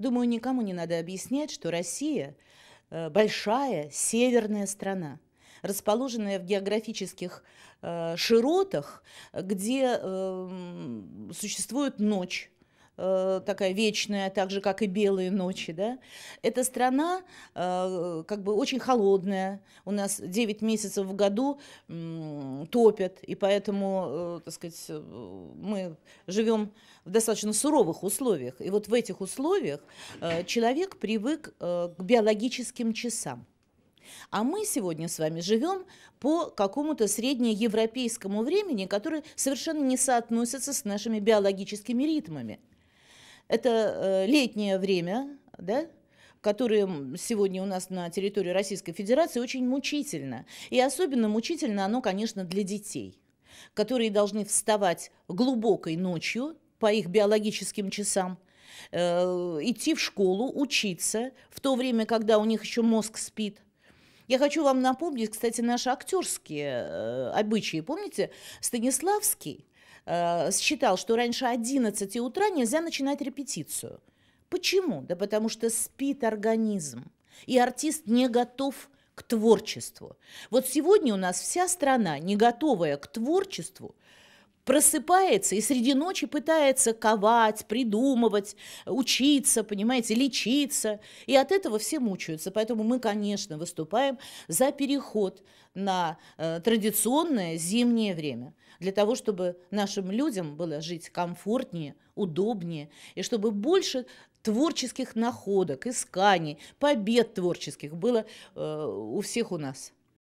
Думаю, никому не надо объяснять, что Россия э, – большая северная страна, расположенная в географических э, широтах, где эм, существует ночь, э, такая вечная, так же, как и белые ночи, да. Это страна э, как бы очень холодная, у нас 9 месяцев в году э, топят, и поэтому, э, так сказать, э, мы живем в достаточно суровых условиях. И вот в этих условиях э, человек привык э, к биологическим часам. А мы сегодня с вами живем по какому-то среднеевропейскому времени, который совершенно не соотносится с нашими биологическими ритмами. Это э, летнее время, да, которое сегодня у нас на территории Российской Федерации очень мучительно. И особенно мучительно оно, конечно, для детей, которые должны вставать глубокой ночью по их биологическим часам, э, идти в школу, учиться, в то время, когда у них еще мозг спит – я хочу вам напомнить, кстати, наши актерские э, обычаи. Помните, Станиславский Э, считал, что раньше 11 утра нельзя начинать репетицию. Почему? Да потому что спит организм, и артист не готов к творчеству. Вот сегодня у нас вся страна, не готовая к творчеству, просыпается и среди ночи пытается ковать, придумывать, учиться, понимаете, лечиться. И от этого все мучаются. Поэтому мы, конечно, выступаем за переход на э, традиционное зимнее время, для того, чтобы нашим людям было жить комфортнее, удобнее, и чтобы больше творческих находок, исканий, побед творческих было э, у всех у нас.